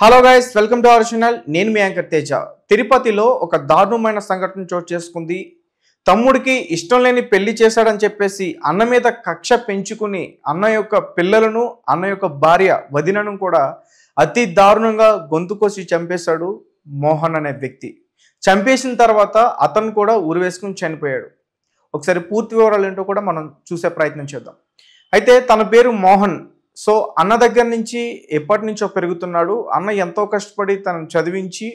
hello guys welcome to our channel నేను మీ anchor Teja తిరుపతిలో ఒక దారుణమైన సంఘటన చోటు చేసుకుంది తమ్ముడికి ఇష్టం లేని పెళ్లి చేశాడని చెప్పేసి అన్న మీద కక్ష పెంచుకుని అన్న యొక్క పిల్లలను అన్న యొక్క భార్య వదినను కూడా అతి దారుణంగా కోసి చంపేశాడు మోహన్ అనే వ్యక్తి చంపేసిన తర్వాత అతను కూడా ఉరివేసుకుని చనిపోయాడు ఒకసారి పూర్తి వివరాలు ఏంటో కూడా మనం చూసే ప్రయత్నం చేద్దాం అయితే తన పేరు మోహన్ సో అన్న దగ్గర నుంచి ఎప్పటి నుంచో పెరుగుతున్నాడు అన్న ఎంతో కష్టపడి తను చదివించి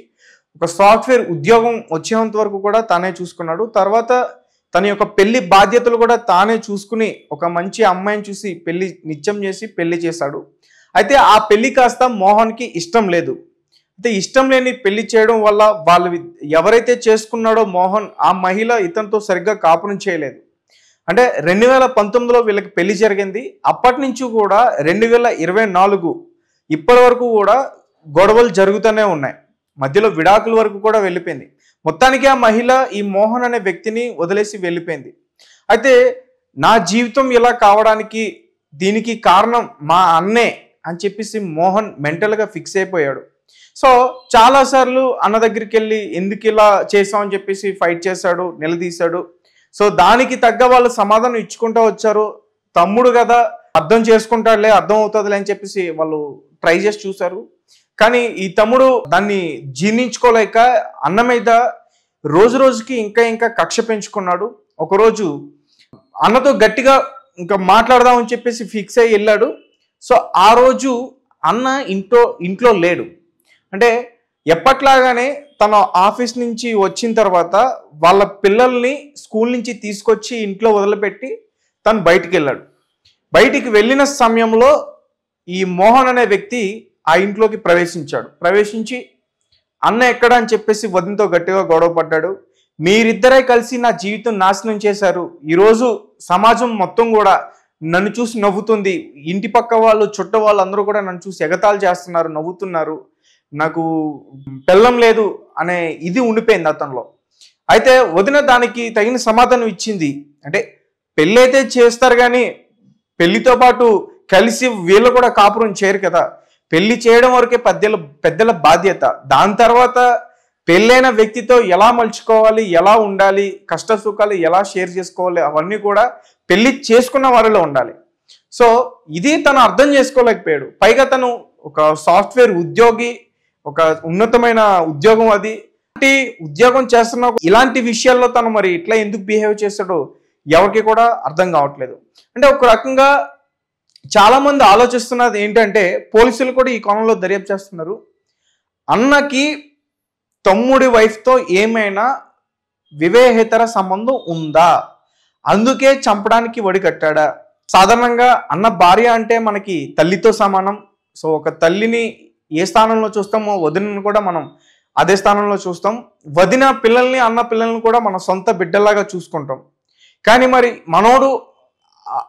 ఒక సాఫ్ట్వేర్ ఉద్యోగం వచ్చేంత వరకు కూడా తానే చూసుకున్నాడు తర్వాత తన యొక్క పెళ్లి బాధ్యతలు కూడా తానే చూసుకుని ఒక మంచి అమ్మాయిని చూసి పెళ్లి నిత్యం చేసి పెళ్లి చేశాడు అయితే ఆ పెళ్లి కాస్త మోహన్కి ఇష్టం లేదు అయితే ఇష్టం లేని పెళ్లి చేయడం వల్ల వాళ్ళు ఎవరైతే చేసుకున్నాడో మోహన్ ఆ మహిళ ఇతనితో సరిగ్గా కాపురం చేయలేదు అంటే రెండు వేల పంతొమ్మిదిలో వీళ్ళకి పెళ్లి జరిగింది అప్పటి నుంచి కూడా రెండు వేల ఇరవై నాలుగు ఇప్పటి వరకు కూడా గొడవలు జరుగుతూనే ఉన్నాయి మధ్యలో విడాకుల వరకు కూడా వెళ్ళిపోయింది మొత్తానికి ఆ మహిళ ఈ మోహన్ అనే వ్యక్తిని వదిలేసి వెళ్ళిపోయింది అయితే నా జీవితం ఇలా కావడానికి దీనికి కారణం మా అన్నే అని చెప్పేసి మోహన్ మెంటల్గా ఫిక్స్ అయిపోయాడు సో చాలాసార్లు అన్న దగ్గరికి వెళ్ళి ఎందుకు ఇలా చేసామని చెప్పేసి ఫైట్ చేశాడు నిలదీశాడు సో దానికి తగ్గ వాళ్ళు సమాధానం ఇచ్చుకుంటూ వచ్చారు తమ్ముడు కదా అర్థం చేసుకుంటాడులే అర్థం అవుతుందిలే అని చెప్పేసి వాళ్ళు ట్రై చేసి చూశారు కానీ ఈ తమ్ముడు దాన్ని జీర్ణించుకోలేక అన్న మీద రోజు రోజుకి ఇంకా ఇంకా కక్ష పెంచుకున్నాడు ఒకరోజు అన్నతో గట్టిగా ఇంకా మాట్లాడదామని చెప్పేసి ఫిక్స్ అయ్యి వెళ్ళాడు సో ఆ రోజు అన్న ఇంట్లో ఇంట్లో లేడు అంటే ఎప్పట్లాగానే తన ఆఫీస్ నుంచి వచ్చిన తర్వాత వాళ్ళ పిల్లల్ని స్కూల్ నుంచి తీసుకొచ్చి ఇంట్లో వదిలిపెట్టి తను బయటికి వెళ్ళాడు బయటికి వెళ్ళిన సమయంలో ఈ మోహన్ అనే వ్యక్తి ఆ ఇంట్లోకి ప్రవేశించాడు ప్రవేశించి అన్న ఎక్కడ అని చెప్పేసి వదినతో గట్టిగా గొడవ పడ్డాడు మీరిద్దరే కలిసి నా జీవితం నాశనం చేశారు ఈరోజు సమాజం మొత్తం కూడా నన్ను చూసి నవ్వుతుంది ఇంటి పక్క వాళ్ళు చుట్ట వాళ్ళు అందరూ కూడా నన్ను చూసి ఎగతాలు చేస్తున్నారు నవ్వుతున్నారు నాకు పెళ్ళం లేదు అనే ఇది ఉండిపోయింది అతనిలో అయితే వదిన దానికి తగిన సమాధానం ఇచ్చింది అంటే పెళ్ళి అయితే చేస్తారు కానీ పెళ్లితో పాటు కలిసి వీళ్ళు కూడా కాపురం చేయరు కదా పెళ్లి చేయడం వరకే పెద్దల పెద్దల బాధ్యత దాని తర్వాత పెళ్ళైన వ్యక్తితో ఎలా మలుచుకోవాలి ఎలా ఉండాలి కష్ట సుఖాలు ఎలా షేర్ చేసుకోవాలి అవన్నీ కూడా పెళ్లి చేసుకున్న వారిలో ఉండాలి సో ఇది తను అర్థం చేసుకోలేకపోయాడు పైగా తను ఒక సాఫ్ట్వేర్ ఉద్యోగి ఒక ఉన్నతమైన ఉద్యోగం అది ఉద్యోగం చేస్తున్న ఇలాంటి విషయాల్లో తను మరి ఇట్లా ఎందుకు బిహేవ్ చేస్తాడో ఎవరికి కూడా అర్థం కావట్లేదు అంటే ఒక రకంగా చాలామంది ఆలోచిస్తున్నది ఏంటంటే పోలీసులు కూడా ఈ కోణంలో దర్యాప్తు చేస్తున్నారు అన్నకి తమ్ముడి వైఫ్తో ఏమైనా వివేహేతర సంబంధం ఉందా అందుకే చంపడానికి కట్టాడా సాధారణంగా అన్న భార్య అంటే మనకి తల్లితో సమానం సో ఒక తల్లిని ఏ స్థానంలో చూస్తామో వదినను కూడా మనం అదే స్థానంలో చూస్తాం వదిన పిల్లల్ని అన్న పిల్లల్ని కూడా మన సొంత బిడ్డలాగా చూసుకుంటాం కానీ మరి మనోడు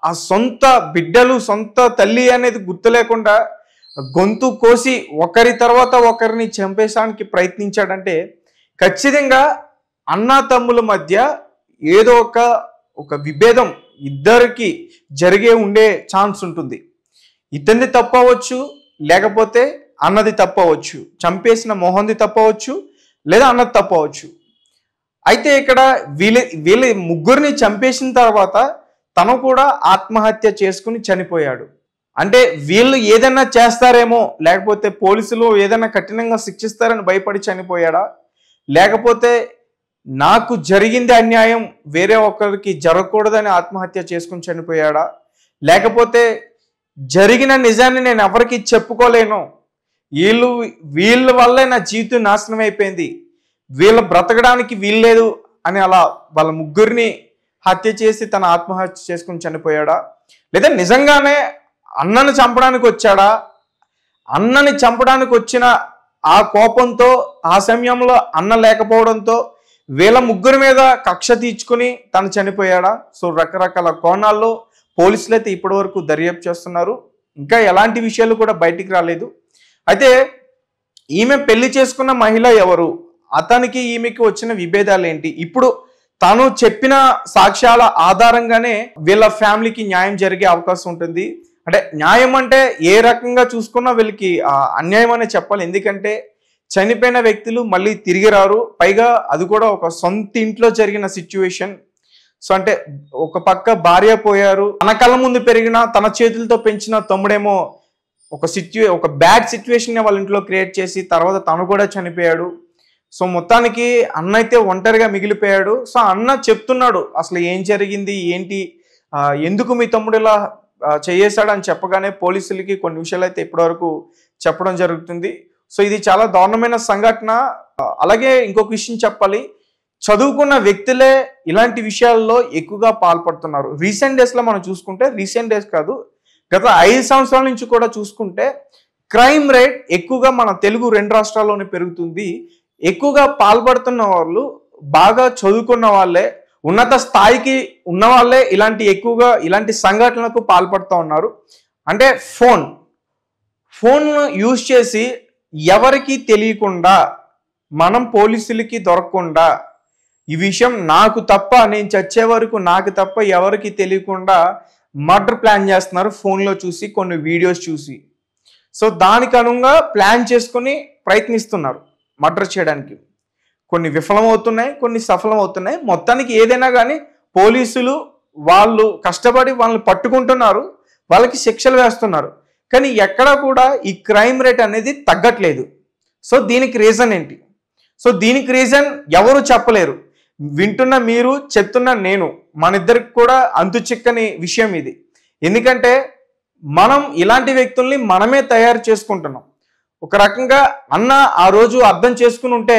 ఆ సొంత బిడ్డలు సొంత తల్లి అనేది గుర్తు లేకుండా గొంతు కోసి ఒకరి తర్వాత ఒకరిని చంపేసానికి ప్రయత్నించాడంటే ఖచ్చితంగా అన్నా తమ్ముల మధ్య ఏదో ఒక ఒక విభేదం ఇద్దరికి జరిగే ఉండే ఛాన్స్ ఉంటుంది ఇతన్ని తప్పవచ్చు లేకపోతే అన్నది తప్పవచ్చు చంపేసిన మోహన్ది తప్పవచ్చు లేదా అన్నది తప్పవచ్చు అయితే ఇక్కడ వీళ్ళ వీళ్ళ ముగ్గురిని చంపేసిన తర్వాత తను కూడా ఆత్మహత్య చేసుకుని చనిపోయాడు అంటే వీళ్ళు ఏదైనా చేస్తారేమో లేకపోతే పోలీసులు ఏదైనా కఠినంగా శిక్షిస్తారని భయపడి చనిపోయాడా లేకపోతే నాకు జరిగింది అన్యాయం వేరే ఒకరికి జరగకూడదని ఆత్మహత్య చేసుకుని చనిపోయాడా లేకపోతే జరిగిన నిజాన్ని నేను ఎవరికి చెప్పుకోలేను వీళ్ళు వీళ్ళ వల్లే నా జీవితం నాశనం అయిపోయింది వీళ్ళు బ్రతకడానికి వీల్లేదు అని అలా వాళ్ళ ముగ్గురిని హత్య చేసి తన ఆత్మహత్య చేసుకుని చనిపోయాడా లేదా నిజంగానే అన్నను చంపడానికి వచ్చాడా అన్నని చంపడానికి వచ్చిన ఆ కోపంతో ఆ సమయంలో అన్న లేకపోవడంతో వీళ్ళ ముగ్గురి మీద కక్ష తీర్చుకుని తను చనిపోయాడా సో రకరకాల కోణాల్లో పోలీసులు అయితే ఇప్పటి వరకు దర్యాప్తు చేస్తున్నారు ఇంకా ఎలాంటి విషయాలు కూడా బయటికి రాలేదు అయితే ఈమె పెళ్లి చేసుకున్న మహిళ ఎవరు అతనికి ఈమెకి వచ్చిన విభేదాలు ఏంటి ఇప్పుడు తను చెప్పిన సాక్ష్యాల ఆధారంగానే వీళ్ళ ఫ్యామిలీకి న్యాయం జరిగే అవకాశం ఉంటుంది అంటే న్యాయం అంటే ఏ రకంగా చూసుకున్నా వీళ్ళకి అన్యాయం అనే చెప్పాలి ఎందుకంటే చనిపోయిన వ్యక్తులు మళ్ళీ తిరిగి రారు పైగా అది కూడా ఒక సొంత ఇంట్లో జరిగిన సిచ్యువేషన్ సో అంటే ఒక పక్క భార్య పోయారు తన కళ్ళ ముందు పెరిగిన తన చేతులతో పెంచిన తమ్ముడేమో ఒక సిచ్యువే ఒక బ్యాడ్ సిచ్యువేషన్ వాళ్ళ ఇంట్లో క్రియేట్ చేసి తర్వాత తను కూడా చనిపోయాడు సో మొత్తానికి అన్న అయితే ఒంటరిగా మిగిలిపోయాడు సో అన్న చెప్తున్నాడు అసలు ఏం జరిగింది ఏంటి ఎందుకు మీ తమ్ముడు ఇలా చేసాడు అని చెప్పగానే పోలీసులకి కొన్ని విషయాలు అయితే ఇప్పటివరకు చెప్పడం జరుగుతుంది సో ఇది చాలా దారుణమైన సంఘటన అలాగే ఇంకొక విషయం చెప్పాలి చదువుకున్న వ్యక్తులే ఇలాంటి విషయాల్లో ఎక్కువగా పాల్పడుతున్నారు రీసెంట్ డేస్లో మనం చూసుకుంటే రీసెంట్ డేస్ కాదు గత ఐదు సంవత్సరాల నుంచి కూడా చూసుకుంటే క్రైమ్ రేట్ ఎక్కువగా మన తెలుగు రెండు రాష్ట్రాల్లోనే పెరుగుతుంది ఎక్కువగా పాల్పడుతున్న వాళ్ళు బాగా చదువుకున్న వాళ్ళే ఉన్నత స్థాయికి ఉన్న వాళ్ళే ఇలాంటి ఎక్కువగా ఇలాంటి సంఘటనలకు పాల్పడుతూ ఉన్నారు అంటే ఫోన్ ఫోన్ యూజ్ చేసి ఎవరికి తెలియకుండా మనం పోలీసులకి దొరకకుండా ఈ విషయం నాకు తప్ప నేను చచ్చే వరకు నాకు తప్ప ఎవరికి తెలియకుండా మర్డర్ ప్లాన్ చేస్తున్నారు ఫోన్లో చూసి కొన్ని వీడియోస్ చూసి సో దానికి అనుగుణంగా ప్లాన్ చేసుకొని ప్రయత్నిస్తున్నారు మర్డర్ చేయడానికి కొన్ని విఫలమవుతున్నాయి కొన్ని సఫలమవుతున్నాయి మొత్తానికి ఏదైనా కానీ పోలీసులు వాళ్ళు కష్టపడి వాళ్ళని పట్టుకుంటున్నారు వాళ్ళకి శిక్షలు వేస్తున్నారు కానీ ఎక్కడా కూడా ఈ క్రైమ్ రేట్ అనేది తగ్గట్లేదు సో దీనికి రీజన్ ఏంటి సో దీనికి రీజన్ ఎవరు చెప్పలేరు వింటున్న మీరు చెప్తున్న నేను మన ఇద్దరికి కూడా అంతు చిక్కని విషయం ఇది ఎందుకంటే మనం ఇలాంటి వ్యక్తుల్ని మనమే తయారు చేసుకుంటున్నాం ఒక రకంగా అన్న ఆ రోజు అర్థం చేసుకుని ఉంటే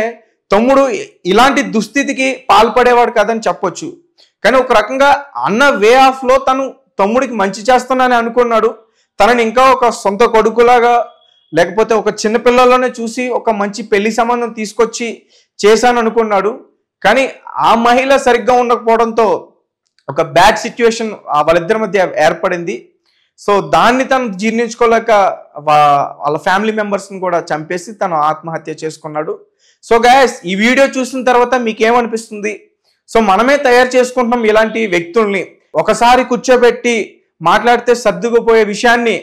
తమ్ముడు ఇలాంటి దుస్థితికి పాల్పడేవాడు కాదని చెప్పొచ్చు కానీ ఒక రకంగా అన్న వే ఆఫ్లో తను తమ్ముడికి మంచి చేస్తానని అనుకున్నాడు తనని ఇంకా ఒక సొంత కొడుకులాగా లేకపోతే ఒక చిన్నపిల్లలోనే చూసి ఒక మంచి పెళ్లి సంబంధం తీసుకొచ్చి చేశాను అనుకున్నాడు కానీ ఆ మహిళ సరిగ్గా ఉండకపోవడంతో ఒక బ్యాడ్ సిచ్యువేషన్ వాళ్ళిద్దరి మధ్య ఏర్పడింది సో దాన్ని తను జీర్ణించుకోలేక వాళ్ళ ఫ్యామిలీ మెంబర్స్ని కూడా చంపేసి తను ఆత్మహత్య చేసుకున్నాడు సో గాయస్ ఈ వీడియో చూసిన తర్వాత మీకేమనిపిస్తుంది సో మనమే తయారు చేసుకుంటున్నాం ఇలాంటి వ్యక్తుల్ని ఒకసారి కూర్చోబెట్టి మాట్లాడితే సర్దుకుపోయే విషయాన్ని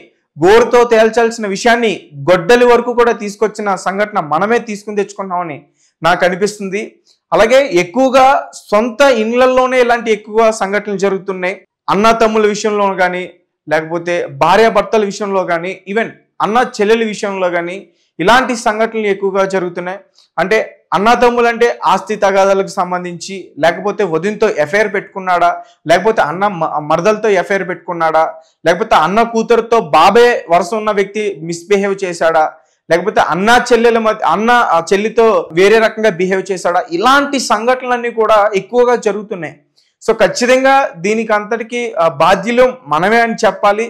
గోరుతో తేల్చాల్సిన విషయాన్ని గొడ్డలి వరకు కూడా తీసుకొచ్చిన సంఘటన మనమే తీసుకుని తెచ్చుకుంటామని నాకు అనిపిస్తుంది అలాగే ఎక్కువగా సొంత ఇండ్లలోనే ఇలాంటి ఎక్కువ సంఘటనలు జరుగుతున్నాయి అన్న తమ్ముల విషయంలో కానీ లేకపోతే భార్యాభర్తల విషయంలో కానీ ఈవెన్ అన్న చెల్లెల విషయంలో కానీ ఇలాంటి సంఘటనలు ఎక్కువగా జరుగుతున్నాయి అంటే అన్నతమ్ములు అంటే ఆస్తి తగాదాలకు సంబంధించి లేకపోతే వదినతో ఎఫ్ఐఆర్ పెట్టుకున్నాడా లేకపోతే అన్న మరదలతో ఎఫ్ఐఆర్ పెట్టుకున్నాడా లేకపోతే అన్న కూతురుతో బాబే వరుస ఉన్న వ్యక్తి మిస్బిహేవ్ చేశాడా లేకపోతే అన్న చెల్లెల మధ్య అన్న చెల్లితో వేరే రకంగా బిహేవ్ చేశాడా ఇలాంటి సంఘటనలన్నీ కూడా ఎక్కువగా జరుగుతున్నాయి సో ఖచ్చితంగా దీనికి అంతటికి బాధ్యులు మనమే అని చెప్పాలి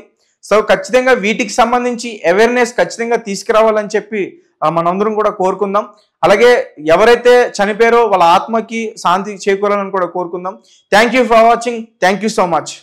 సో ఖచ్చితంగా వీటికి సంబంధించి అవేర్నెస్ ఖచ్చితంగా తీసుకురావాలని చెప్పి మనందరం కూడా కోరుకుందాం అలాగే ఎవరైతే చనిపోయారో వాళ్ళ ఆత్మకి శాంతి చేకూరాలని కూడా కోరుకుందాం thank you for watching thank you so much